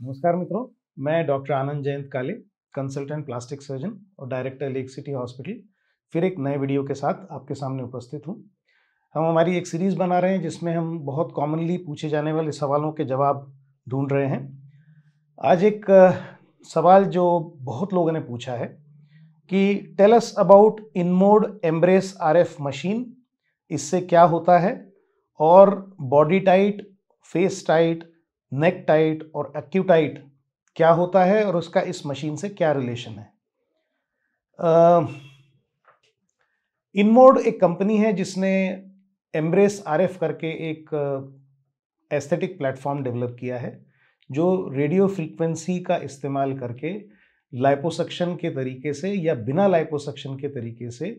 नमस्कार मित्रों मैं doctor Anand Jayant Kale consultant plastic surgeon और डायरेक्टर लेक सिटी हॉस्पिटल फिर एक नए वीडियो के साथ आपके सामने उपस्थित हूँ हम हमारी एक सीरीज़ बना रहे हैं जिसमें हम बहुत कॉमनली पूछे जाने वाले सवालों के जवाब ढूंढ रहे हैं आज एक सवाल जो बहुत लोगों ने पूछा है कि tell us about InMode embrace F machine इससे क्या होता है और body tight face tight neck tight और एक्यूटाइट क्या होता है और उसका इस मशीन से क्या रिलेशन है इनमोड एक कंपनी है जिसने एम्ब्रेस आरएफ करके एक एस्थेटिक प्लेटफॉर्म डेवलप किया है जो रेडियो फ्रीक्वेंसी का इस्तेमाल करके लाइपोसक्शन के तरीके से या बिना लाइपोसक्शन के तरीके से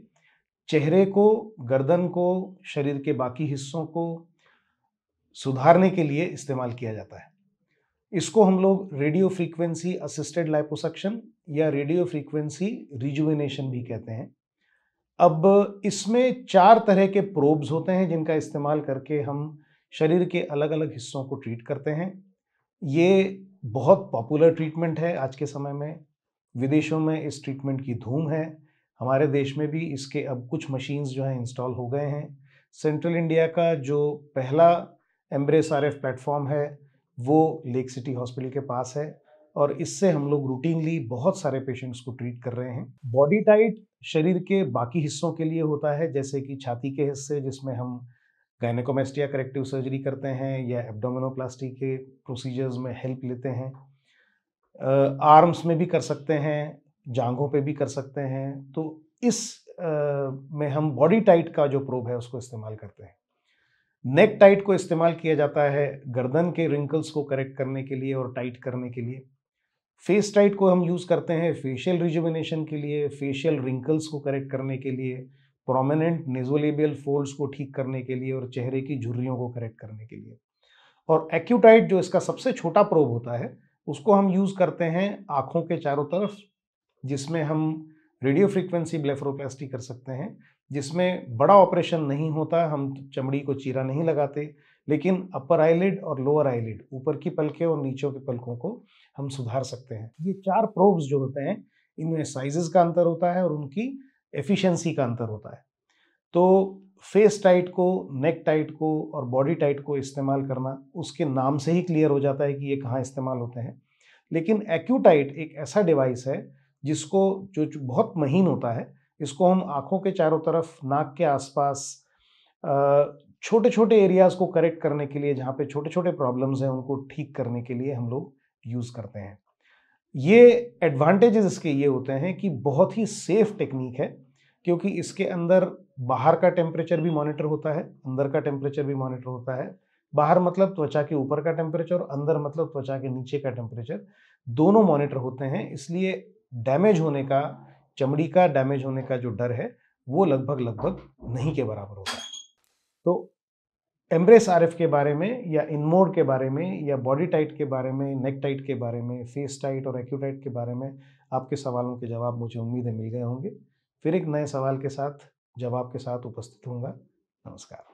चेहरे को गर्दन को शरीर के बाकी हिस्सों को सुधारने के लिए इस्तेमाल किया जाता है इसको हम लोग रेडियो फ्रीक्वेंसी असिस्टेड लाइपोसक्शन या रेडियो फ्रीक्वेंसी रिजुविनेशन भी कहते हैं अब इसमें चार तरह के प्रोब्स होते हैं जिनका इस्तेमाल करके हम शरीर के अलग अलग हिस्सों को ट्रीट करते हैं ये बहुत पॉपुलर ट्रीटमेंट है आज के समय में विदेशों में इस ट्रीटमेंट की धूम है हमारे देश में भी इसके अब कुछ मशीन्स जो हैं इंस्टॉल हो गए हैं सेंट्रल इंडिया का जो पहला एम्ब्रेस आर एफ प्लेटफॉर्म है वो लेक सिटी हॉस्पिटल के पास है और इससे हम लोग रूटीनली बहुत सारे पेशेंट्स को ट्रीट कर रहे हैं बॉडी टाइट शरीर के बाकी हिस्सों के लिए होता है जैसे कि छाती के हिस्से जिसमें हम गायनेकोमेस्टिया करेक्टिव सर्जरी करते हैं या एबडोमिनोप्लास्टी के प्रोसीजर्स में हेल्प लेते हैं आर्म्स में भी कर सकते हैं जांघों पे भी कर सकते हैं तो इस आ, में हम बॉडी टाइट का जो प्रोब है उसको इस्तेमाल करते हैं नेक टाइट को इस्तेमाल किया जाता है गर्दन के रिंकल्स को करेक्ट करने के लिए और टाइट करने के लिए फेस टाइट को हम यूज़ करते हैं फेशियल रिजुविनेशन के लिए फेशियल रिंकल्स को करेक्ट करने के लिए प्रोमिनेंट नेजोलेबियल फोल्ड्स को ठीक करने के लिए और चेहरे की झुर्रियों को करेक्ट करने के लिए और एक्यूटाइट जो इसका सबसे छोटा प्रोब होता है उसको हम यूज़ करते हैं आँखों के चारों तरफ जिसमें हम रेडियो फ्रिक्वेंसी ब्लेफ्रोप्लास्टी कर सकते हैं जिसमें बड़ा ऑपरेशन नहीं होता हम चमड़ी को चीरा नहीं लगाते लेकिन अपर आईलिड और लोअर आईलिड ऊपर की पलकें और नीचे की पलकों को हम सुधार सकते हैं ये चार प्रोब्स जो होते हैं इनमें साइजेस का अंतर होता है और उनकी एफिशिएंसी का अंतर होता है तो फेस टाइट को नेक टाइट को और बॉडी टाइट को इस्तेमाल करना उसके नाम से ही क्लियर हो जाता है कि ये कहाँ इस्तेमाल होते हैं लेकिन एक्यूटाइट एक ऐसा डिवाइस है जिसको जो बहुत महीन होता है इसको हम आँखों के चारों तरफ नाक के आसपास छोटे छोटे एरियाज़ को करेक्ट करने के लिए जहाँ पे छोटे छोटे प्रॉब्लम्स हैं उनको ठीक करने के लिए हम लोग यूज़ करते हैं ये एडवांटेजेस इसके ये होते हैं कि बहुत ही सेफ टेक्निक है क्योंकि इसके अंदर बाहर का टेम्परेचर भी मॉनिटर होता है अंदर का टेम्परेचर भी मॉनिटर होता है बाहर मतलब त्वचा के ऊपर का टेम्परेचर और अंदर मतलब त्वचा के नीचे का टेम्परेचर दोनों मॉनिटर होते हैं इसलिए डैमेज होने का चमड़ी का डैमेज होने का जो डर है वो लगभग लगभग नहीं के बराबर होता है तो एम्ब्रेस आर के बारे में या इनमोड के बारे में या बॉडी टाइट के बारे में नेक टाइट के बारे में फेस टाइट और एक्यूटाइट के बारे में आपके सवालों के जवाब मुझे उम्मीद है मिल गए होंगे फिर एक नए सवाल के साथ जवाब के साथ उपस्थित होंगे नमस्कार